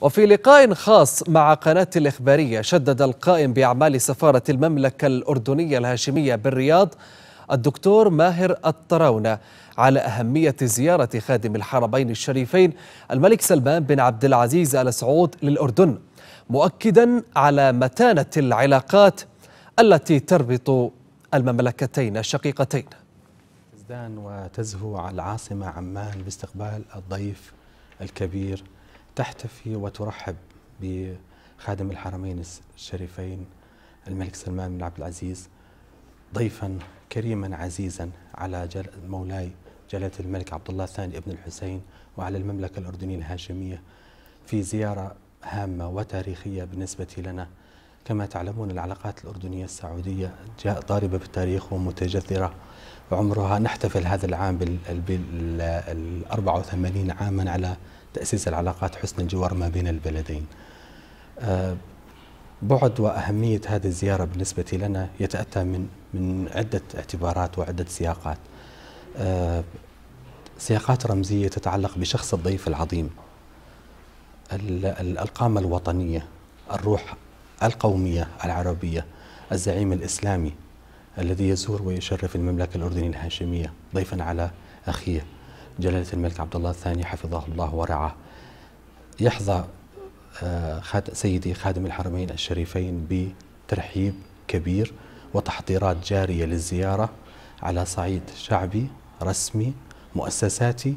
وفي لقاء خاص مع قناة الإخبارية شدد القائم بأعمال سفارة المملكة الأردنية الهاشمية بالرياض الدكتور ماهر الطراونة على أهمية زيارة خادم الحرمين الشريفين الملك سلمان بن عبد العزيز آل سعود للأردن مؤكدا على متانة العلاقات التي تربط المملكتين الشقيقتين تزدان وتزهو على العاصمة عمان باستقبال الضيف الكبير تحتفي وترحب بخادم الحرمين الشريفين الملك سلمان بن عبد العزيز ضيفا كريما عزيزا على جل مولاي جلالة الملك عبد الله الثاني ابن الحسين وعلى المملكة الأردنية الهاشمية في زيارة هامة وتاريخية بالنسبة لنا كما تعلمون العلاقات الأردنية السعودية جاء ضاربة بالتاريخ ومتجذرة عمرها نحتفل هذا العام بال 84 عاما على تأسيس العلاقات حسن الجوار ما بين البلدين آه، بعد وأهمية هذه الزيارة بالنسبة لنا يتأتى من من عدة اعتبارات وعدة سياقات آه، سياقات رمزية تتعلق بشخص الضيف العظيم القامة الوطنية الروح القومية العربية الزعيم الإسلامي الذي يزور ويشرف المملكة الأردنية الهاشمية ضيفا على أخيه جلالة الملك عبد الله الثاني حفظه الله ورعاه يحظى آه، سيدي خادم الحرمين الشريفين بترحيب كبير وتحضيرات جارية للزيارة على صعيد شعبي رسمي مؤسساتي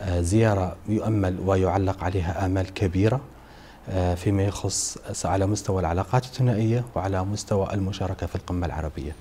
آه، زيارة يؤمل ويعلق عليها آمال كبيرة آه، فيما يخص على مستوى العلاقات الثنائية وعلى مستوى المشاركة في القمة العربية